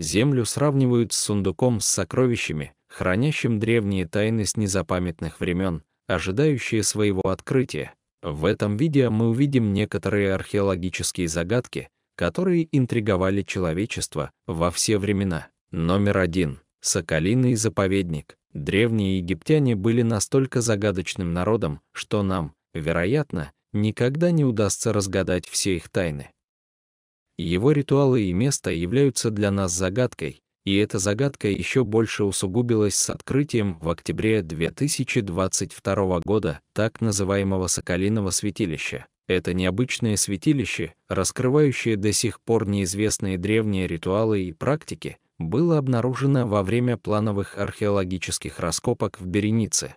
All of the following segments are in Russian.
Землю сравнивают с сундуком с сокровищами, хранящим древние тайны с незапамятных времен, ожидающие своего открытия. В этом видео мы увидим некоторые археологические загадки, которые интриговали человечество во все времена. Номер один. Соколиный заповедник. Древние египтяне были настолько загадочным народом, что нам, вероятно, никогда не удастся разгадать все их тайны. Его ритуалы и место являются для нас загадкой, и эта загадка еще больше усугубилась с открытием в октябре 2022 года так называемого Соколиного святилища. Это необычное святилище, раскрывающее до сих пор неизвестные древние ритуалы и практики, было обнаружено во время плановых археологических раскопок в Беренице.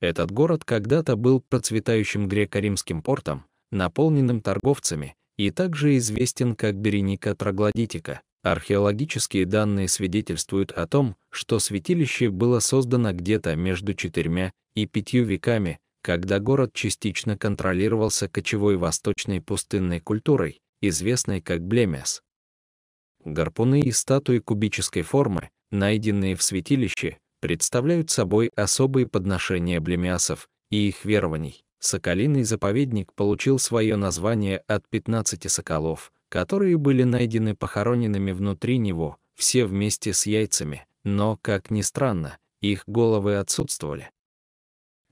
Этот город когда-то был процветающим греко-римским портом, наполненным торговцами, и также известен как Береника троглодитика. Археологические данные свидетельствуют о том, что святилище было создано где-то между четырьмя и пятью веками, когда город частично контролировался кочевой восточной пустынной культурой, известной как Блемес. Гарпуны и статуи кубической формы, найденные в святилище, представляют собой особые подношения блемиасов и их верований. Соколиный заповедник получил свое название от 15 соколов, которые были найдены похороненными внутри него, все вместе с яйцами, но, как ни странно, их головы отсутствовали.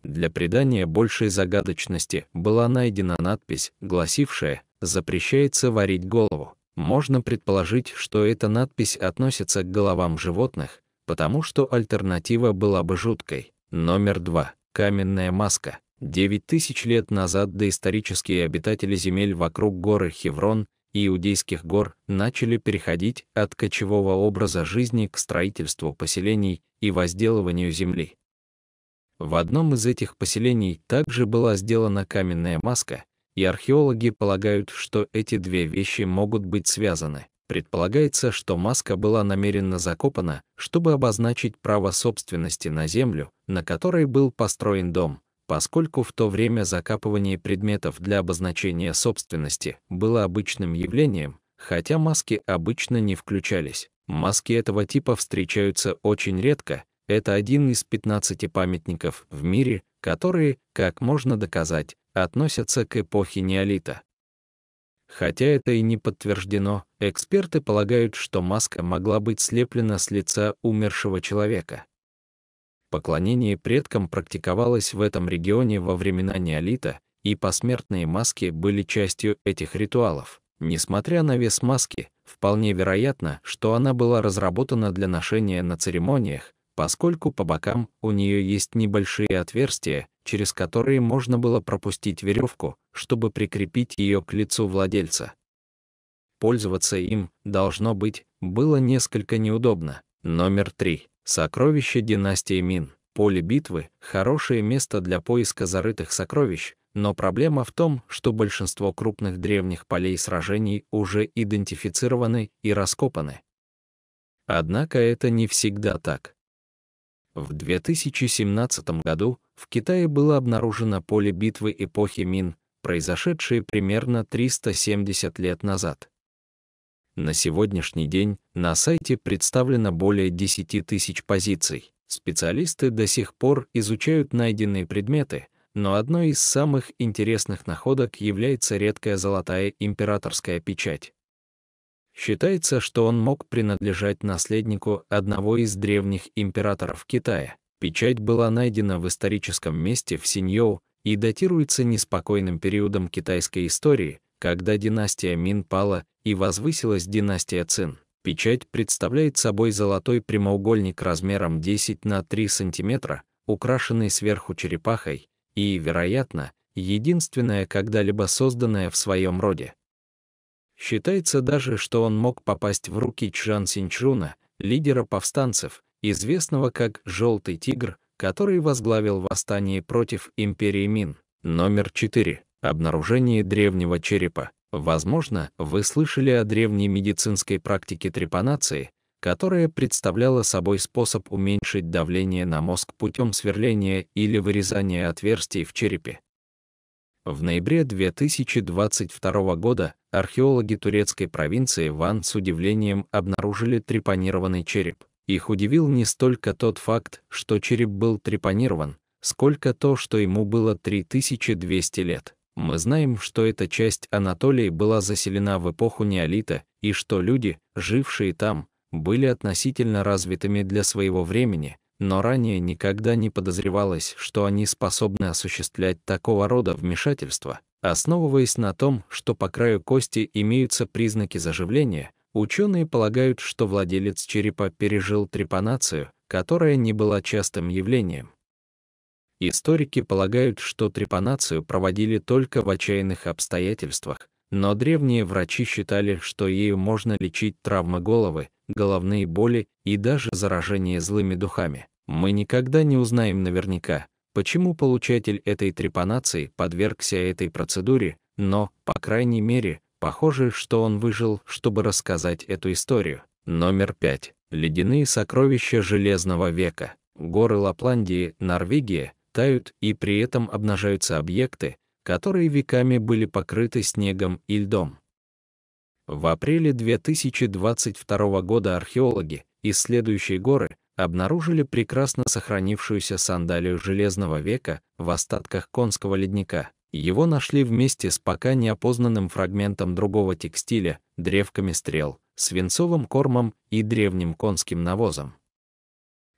Для придания большей загадочности была найдена надпись, гласившая «Запрещается варить голову». Можно предположить, что эта надпись относится к головам животных, потому что альтернатива была бы жуткой. Номер два. Каменная маска. Девять тысяч лет назад доисторические обитатели земель вокруг горы Хеврон и Иудейских гор начали переходить от кочевого образа жизни к строительству поселений и возделыванию земли. В одном из этих поселений также была сделана каменная маска, и археологи полагают, что эти две вещи могут быть связаны. Предполагается, что маска была намеренно закопана, чтобы обозначить право собственности на землю, на которой был построен дом поскольку в то время закапывание предметов для обозначения собственности было обычным явлением, хотя маски обычно не включались. Маски этого типа встречаются очень редко. Это один из 15 памятников в мире, которые, как можно доказать, относятся к эпохе неолита. Хотя это и не подтверждено, эксперты полагают, что маска могла быть слеплена с лица умершего человека. Поклонение предкам практиковалось в этом регионе во времена неолита, и посмертные маски были частью этих ритуалов. Несмотря на вес маски, вполне вероятно, что она была разработана для ношения на церемониях, поскольку по бокам у нее есть небольшие отверстия, через которые можно было пропустить веревку, чтобы прикрепить ее к лицу владельца. Пользоваться им, должно быть, было несколько неудобно. Номер три. Сокровища династии Мин, поле битвы, хорошее место для поиска зарытых сокровищ, но проблема в том, что большинство крупных древних полей сражений уже идентифицированы и раскопаны. Однако это не всегда так. В 2017 году в Китае было обнаружено поле битвы эпохи Мин, произошедшее примерно 370 лет назад. На сегодняшний день на сайте представлено более 10 тысяч позиций. Специалисты до сих пор изучают найденные предметы, но одной из самых интересных находок является редкая золотая императорская печать. Считается, что он мог принадлежать наследнику одного из древних императоров Китая. Печать была найдена в историческом месте в Синьоу и датируется неспокойным периодом китайской истории, когда династия Мин пала и возвысилась династия Цин. Печать представляет собой золотой прямоугольник размером 10 на 3 сантиметра, украшенный сверху черепахой, и, вероятно, единственная когда-либо созданная в своем роде. Считается даже, что он мог попасть в руки Чжан Синчжуна, лидера повстанцев, известного как «Желтый тигр», который возглавил восстание против империи Мин. Номер 4. Обнаружение древнего черепа. Возможно, вы слышали о древней медицинской практике трепанации, которая представляла собой способ уменьшить давление на мозг путем сверления или вырезания отверстий в черепе. В ноябре 2022 года археологи турецкой провинции Ван с удивлением обнаружили трепанированный череп. Их удивил не столько тот факт, что череп был трепанирован, сколько то, что ему было 3200 лет. Мы знаем, что эта часть Анатолии была заселена в эпоху неолита и что люди, жившие там, были относительно развитыми для своего времени, но ранее никогда не подозревалось, что они способны осуществлять такого рода вмешательства. Основываясь на том, что по краю кости имеются признаки заживления, ученые полагают, что владелец черепа пережил трепанацию, которая не была частым явлением. Историки полагают, что трепанацию проводили только в отчаянных обстоятельствах, но древние врачи считали, что ею можно лечить травмы головы, головные боли и даже заражение злыми духами. Мы никогда не узнаем наверняка, почему получатель этой трепанации подвергся этой процедуре, но, по крайней мере, похоже, что он выжил, чтобы рассказать эту историю. Номер пять. Ледяные сокровища Железного века. Горы Лапландии, Норвегия, тают и при этом обнажаются объекты, которые веками были покрыты снегом и льдом. В апреле 2022 года археологи, исследующие горы, обнаружили прекрасно сохранившуюся сандалию Железного века в остатках конского ледника. Его нашли вместе с пока неопознанным фрагментом другого текстиля, древками стрел, свинцовым кормом и древним конским навозом.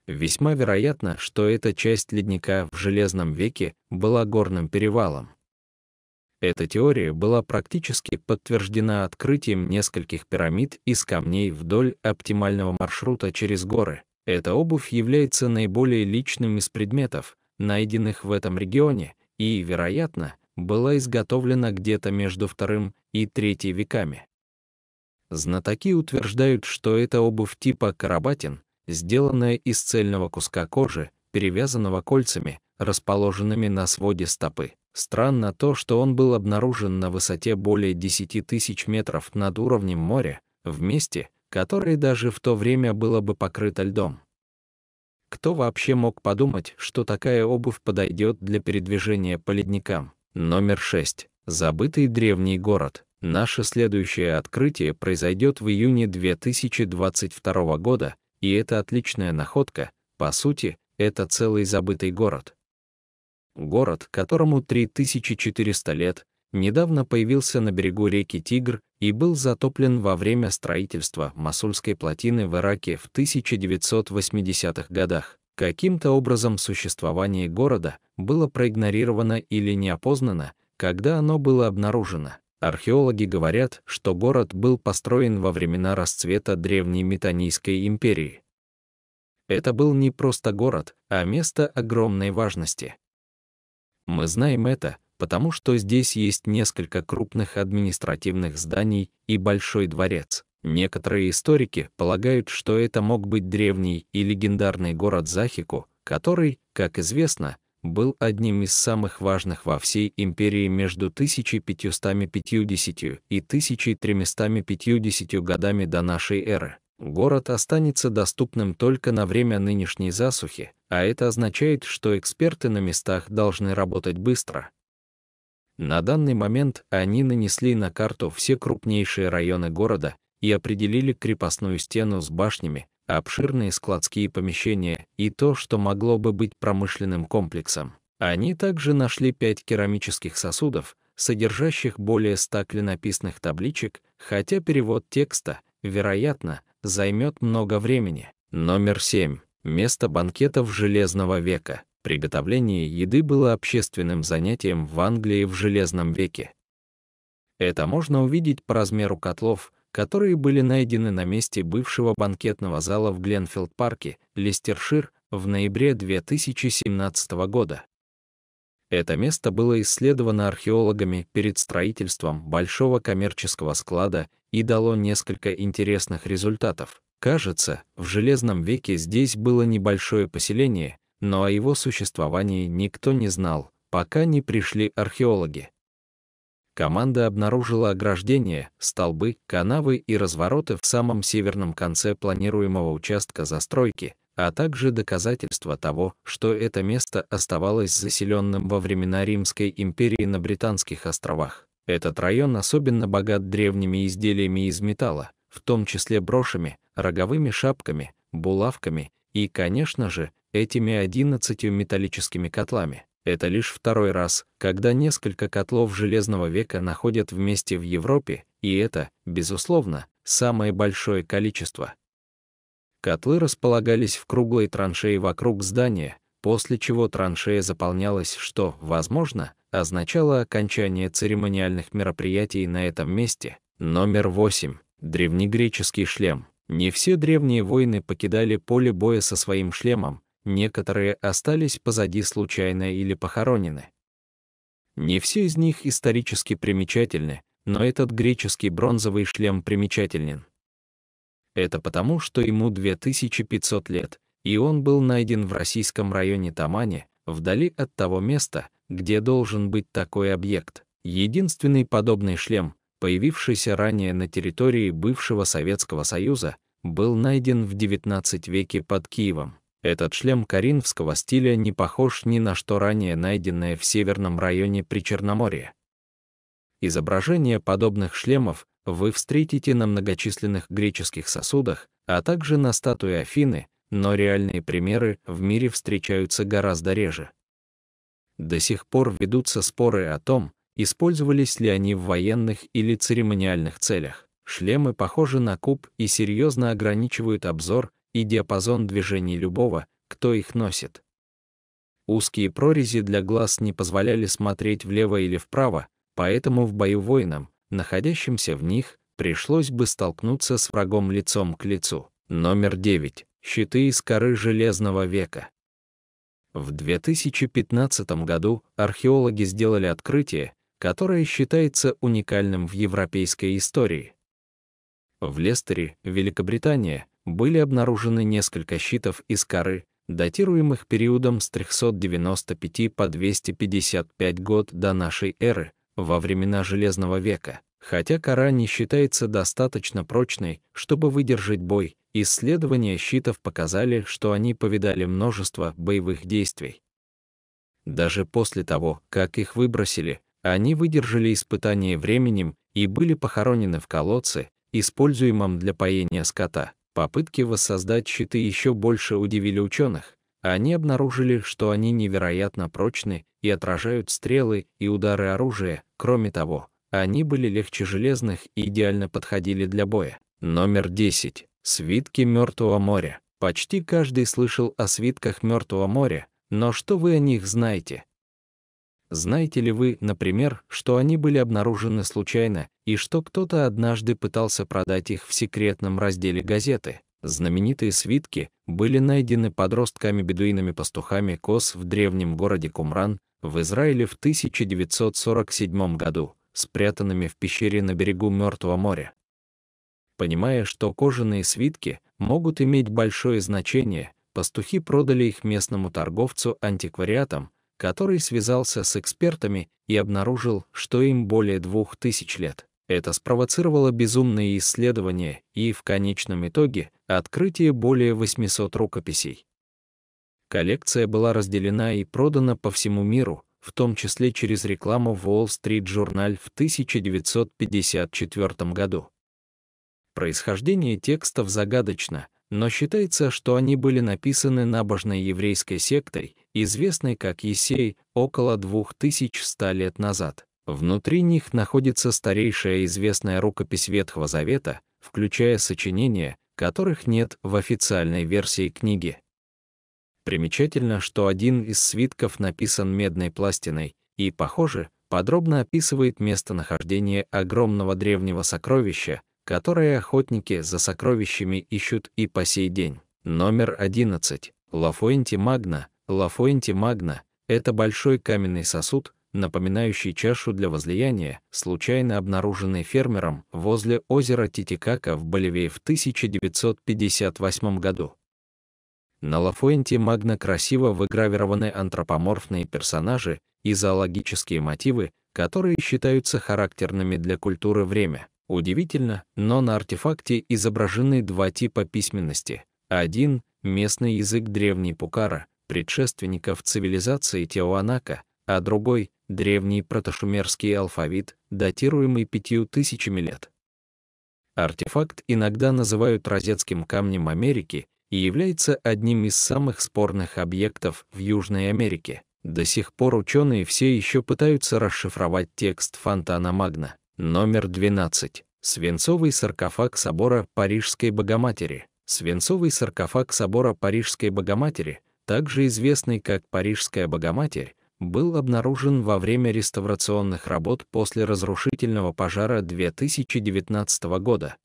Весьма вероятно, что эта часть ледника в Железном веке была горным перевалом. Эта теория была практически подтверждена открытием нескольких пирамид из камней вдоль оптимального маршрута через горы. Эта обувь является наиболее личным из предметов, найденных в этом регионе, и, вероятно, была изготовлена где-то между вторым и III веками. Знатоки утверждают, что это обувь типа карабатин, сделанная из цельного куска кожи, перевязанного кольцами, расположенными на своде стопы. Странно то, что он был обнаружен на высоте более 10 тысяч метров над уровнем моря, в месте, которое даже в то время было бы покрыто льдом. Кто вообще мог подумать, что такая обувь подойдет для передвижения по ледникам? Номер 6. Забытый древний город. Наше следующее открытие произойдет в июне 2022 года, и это отличная находка, по сути, это целый забытый город. Город, которому 3400 лет, недавно появился на берегу реки Тигр и был затоплен во время строительства Масульской плотины в Ираке в 1980-х годах. Каким-то образом существование города было проигнорировано или не опознано, когда оно было обнаружено. Археологи говорят, что город был построен во времена расцвета древней Метанийской империи. Это был не просто город, а место огромной важности. Мы знаем это, потому что здесь есть несколько крупных административных зданий и большой дворец. Некоторые историки полагают, что это мог быть древний и легендарный город Захику, который, как известно, был одним из самых важных во всей империи между 1550 и 1350 годами до нашей эры. Город останется доступным только на время нынешней засухи, а это означает, что эксперты на местах должны работать быстро. На данный момент они нанесли на карту все крупнейшие районы города и определили крепостную стену с башнями, обширные складские помещения и то, что могло бы быть промышленным комплексом. Они также нашли пять керамических сосудов, содержащих более ста клинописных табличек, хотя перевод текста, вероятно, займет много времени. Номер семь. Место банкетов Железного века. Приготовление еды было общественным занятием в Англии в Железном веке. Это можно увидеть по размеру котлов, которые были найдены на месте бывшего банкетного зала в Гленфилд-парке, Лестершир, в ноябре 2017 года. Это место было исследовано археологами перед строительством большого коммерческого склада и дало несколько интересных результатов. Кажется, в Железном веке здесь было небольшое поселение, но о его существовании никто не знал, пока не пришли археологи команда обнаружила ограждение, столбы, канавы и развороты в самом северном конце планируемого участка застройки, а также доказательства того, что это место оставалось заселенным во времена Римской империи на Британских островах. Этот район особенно богат древними изделиями из металла, в том числе брошами, роговыми шапками, булавками и, конечно же, этими 11 металлическими котлами. Это лишь второй раз, когда несколько котлов Железного века находят вместе в Европе, и это, безусловно, самое большое количество. Котлы располагались в круглой траншее вокруг здания, после чего траншея заполнялась, что, возможно, означало окончание церемониальных мероприятий на этом месте. Номер 8. Древнегреческий шлем. Не все древние воины покидали поле боя со своим шлемом, некоторые остались позади случайно или похоронены. Не все из них исторически примечательны, но этот греческий бронзовый шлем примечателен. Это потому, что ему 2500 лет, и он был найден в российском районе Тамани, вдали от того места, где должен быть такой объект. Единственный подобный шлем, появившийся ранее на территории бывшего Советского Союза, был найден в XIX веке под Киевом. Этот шлем коринфского стиля не похож ни на что ранее найденное в северном районе Причерноморья. Изображения подобных шлемов вы встретите на многочисленных греческих сосудах, а также на статуе Афины, но реальные примеры в мире встречаются гораздо реже. До сих пор ведутся споры о том, использовались ли они в военных или церемониальных целях. Шлемы похожи на куб и серьезно ограничивают обзор, и диапазон движений любого, кто их носит. Узкие прорези для глаз не позволяли смотреть влево или вправо, поэтому в бою воинам, находящимся в них, пришлось бы столкнуться с врагом лицом к лицу. Номер 9. Щиты из коры Железного века. В 2015 году археологи сделали открытие, которое считается уникальным в европейской истории. В Лестере, Великобритания, были обнаружены несколько щитов из коры, датируемых периодом с 395 по 255 год до нашей эры, во времена Железного века. Хотя кора не считается достаточно прочной, чтобы выдержать бой, исследования щитов показали, что они повидали множество боевых действий. Даже после того, как их выбросили, они выдержали испытание временем и были похоронены в колодце, используемом для поения скота. Попытки воссоздать щиты еще больше удивили ученых. Они обнаружили, что они невероятно прочны и отражают стрелы и удары оружия. Кроме того, они были легче железных и идеально подходили для боя. Номер 10. Свитки Мертвого моря. Почти каждый слышал о свитках Мертвого моря, но что вы о них знаете? Знаете ли вы, например, что они были обнаружены случайно и что кто-то однажды пытался продать их в секретном разделе газеты? Знаменитые свитки были найдены подростками-бедуинами-пастухами Кос в древнем городе Кумран в Израиле в 1947 году, спрятанными в пещере на берегу Мертвого моря. Понимая, что кожаные свитки могут иметь большое значение, пастухи продали их местному торговцу антиквариатом, который связался с экспертами и обнаружил, что им более двух тысяч лет. Это спровоцировало безумные исследования и, в конечном итоге, открытие более 800 рукописей. Коллекция была разделена и продана по всему миру, в том числе через рекламу Wall Street Journal в 1954 году. Происхождение текстов загадочно, но считается, что они были написаны набожной еврейской сектой, известный как Есей, около 2100 лет назад. Внутри них находится старейшая известная рукопись Ветхого Завета, включая сочинения, которых нет в официальной версии книги. Примечательно, что один из свитков написан медной пластиной и, похоже, подробно описывает местонахождение огромного древнего сокровища, которое охотники за сокровищами ищут и по сей день. Номер 11. Лафуэнти Магна, Лафойнти Магна — это большой каменный сосуд, напоминающий чашу для возлияния, случайно обнаруженный фермером возле озера Титикака в Боливии в 1958 году. На Лафуэнте Магна красиво выгравированы антропоморфные персонажи и зоологические мотивы, которые считаются характерными для культуры время. Удивительно, но на артефакте изображены два типа письменности. Один — местный язык древней Пукара, предшественников цивилизации Теоанака, а другой — древний протошумерский алфавит, датируемый пятью тысячами лет. Артефакт иногда называют розетским камнем Америки и является одним из самых спорных объектов в Южной Америке. До сих пор ученые все еще пытаются расшифровать текст фонтана Магна, номер 12, свинцовый саркофаг собора Парижской Богоматери. Свинцовый саркофаг собора Парижской Богоматери также известный как Парижская Богоматерь, был обнаружен во время реставрационных работ после разрушительного пожара 2019 года.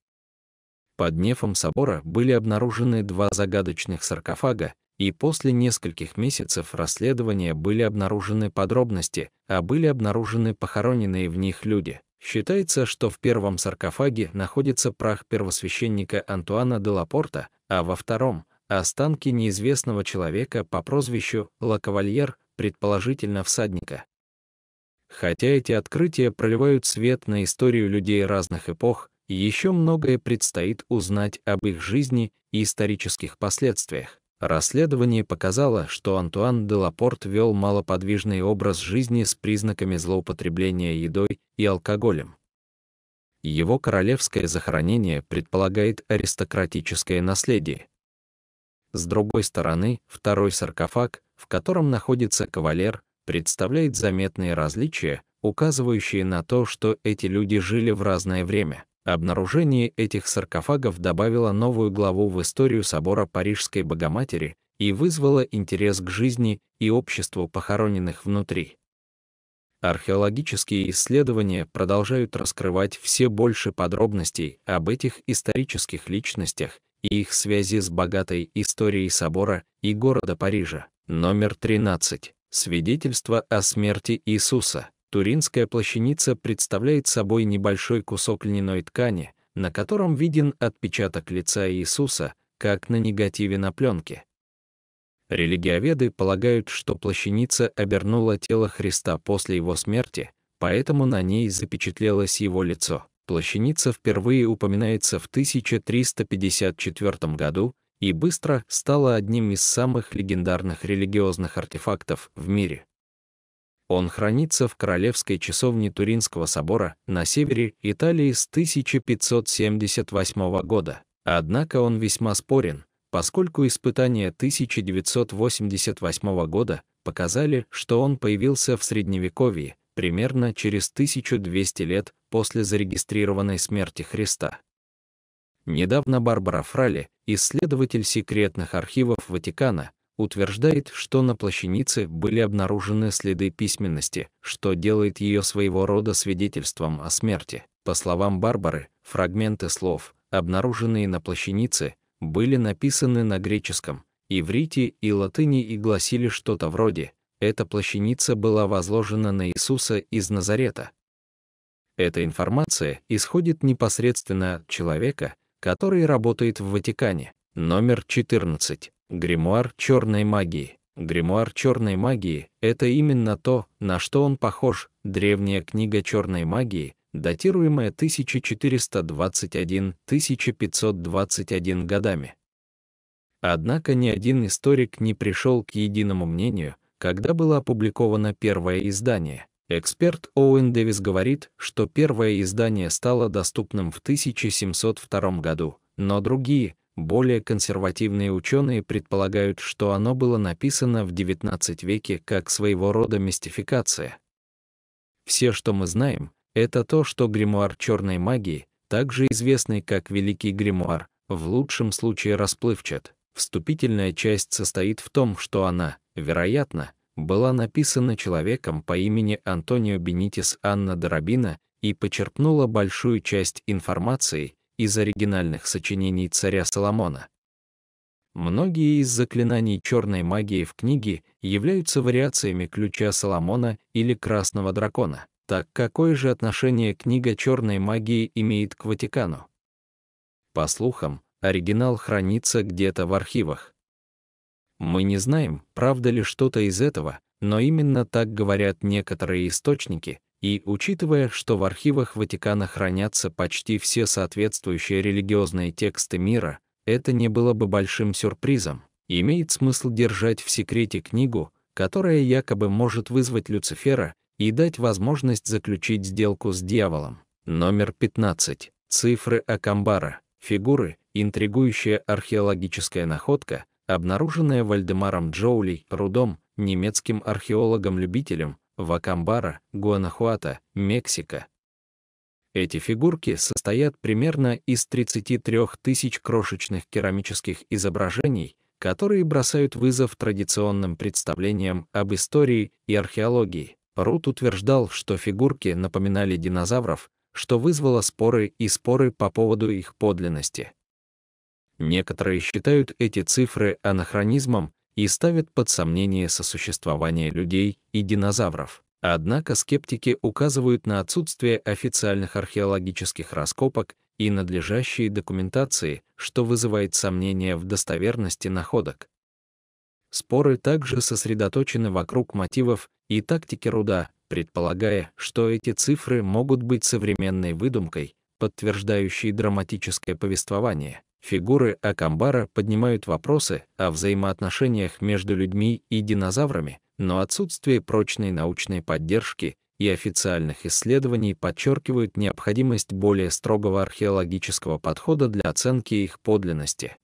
Под нефом собора были обнаружены два загадочных саркофага, и после нескольких месяцев расследования были обнаружены подробности, а были обнаружены похороненные в них люди. Считается, что в первом саркофаге находится прах первосвященника Антуана де Лапорта, а во втором Останки неизвестного человека по прозвищу Лакавальер, предположительно всадника. Хотя эти открытия проливают свет на историю людей разных эпох, еще многое предстоит узнать об их жизни и исторических последствиях. Расследование показало, что Антуан де Лапорт вел малоподвижный образ жизни с признаками злоупотребления едой и алкоголем. Его королевское захоронение предполагает аристократическое наследие. С другой стороны, второй саркофаг, в котором находится кавалер, представляет заметные различия, указывающие на то, что эти люди жили в разное время. Обнаружение этих саркофагов добавило новую главу в историю собора Парижской Богоматери и вызвало интерес к жизни и обществу похороненных внутри. Археологические исследования продолжают раскрывать все больше подробностей об этих исторических личностях и их связи с богатой историей собора и города Парижа. Номер 13. Свидетельство о смерти Иисуса. Туринская плащаница представляет собой небольшой кусок льняной ткани, на котором виден отпечаток лица Иисуса, как на негативе на пленке. Религиоведы полагают, что плащаница обернула тело Христа после его смерти, поэтому на ней запечатлелось его лицо плащаница впервые упоминается в 1354 году и быстро стала одним из самых легендарных религиозных артефактов в мире. Он хранится в Королевской часовне Туринского собора на севере Италии с 1578 года. Однако он весьма спорен, поскольку испытания 1988 года показали, что он появился в Средневековье, примерно через 1200 лет после зарегистрированной смерти Христа. Недавно Барбара Фрали, исследователь секретных архивов Ватикана, утверждает, что на плащанице были обнаружены следы письменности, что делает ее своего рода свидетельством о смерти. По словам Барбары, фрагменты слов, обнаруженные на плащанице, были написаны на греческом, иврите и латыни и гласили что-то вроде «Эта плащаница была возложена на Иисуса из Назарета, эта информация исходит непосредственно от человека, который работает в Ватикане. Номер 14. Гримуар черной магии. Гримуар черной магии — это именно то, на что он похож, древняя книга черной магии, датируемая 1421-1521 годами. Однако ни один историк не пришел к единому мнению, когда было опубликовано первое издание. Эксперт Оуэн Дэвис говорит, что первое издание стало доступным в 1702 году, но другие, более консервативные ученые предполагают, что оно было написано в XIX веке как своего рода мистификация. Все, что мы знаем, это то, что гримуар черной магии, также известный как Великий гримуар, в лучшем случае расплывчат. Вступительная часть состоит в том, что она, вероятно, была написана человеком по имени Антонио Бенитис Анна Дорабина и почерпнула большую часть информации из оригинальных сочинений царя Соломона. Многие из заклинаний черной магии в книге являются вариациями ключа Соломона или красного дракона. Так какое же отношение книга черной магии имеет к Ватикану? По слухам, оригинал хранится где-то в архивах. Мы не знаем, правда ли что-то из этого, но именно так говорят некоторые источники, и, учитывая, что в архивах Ватикана хранятся почти все соответствующие религиозные тексты мира, это не было бы большим сюрпризом. Имеет смысл держать в секрете книгу, которая якобы может вызвать Люцифера и дать возможность заключить сделку с дьяволом. Номер 15. Цифры Акамбара. Фигуры, интригующая археологическая находка — обнаруженная Вальдемаром Джоули Рудом, немецким археологом-любителем, Вакамбара, Гуанахуата, Мексика. Эти фигурки состоят примерно из 33 тысяч крошечных керамических изображений, которые бросают вызов традиционным представлениям об истории и археологии. Рут утверждал, что фигурки напоминали динозавров, что вызвало споры и споры по поводу их подлинности. Некоторые считают эти цифры анахронизмом и ставят под сомнение сосуществование людей и динозавров. Однако скептики указывают на отсутствие официальных археологических раскопок и надлежащей документации, что вызывает сомнения в достоверности находок. Споры также сосредоточены вокруг мотивов и тактики руда, предполагая, что эти цифры могут быть современной выдумкой, подтверждающей драматическое повествование. Фигуры Акамбара поднимают вопросы о взаимоотношениях между людьми и динозаврами, но отсутствие прочной научной поддержки и официальных исследований подчеркивают необходимость более строгого археологического подхода для оценки их подлинности.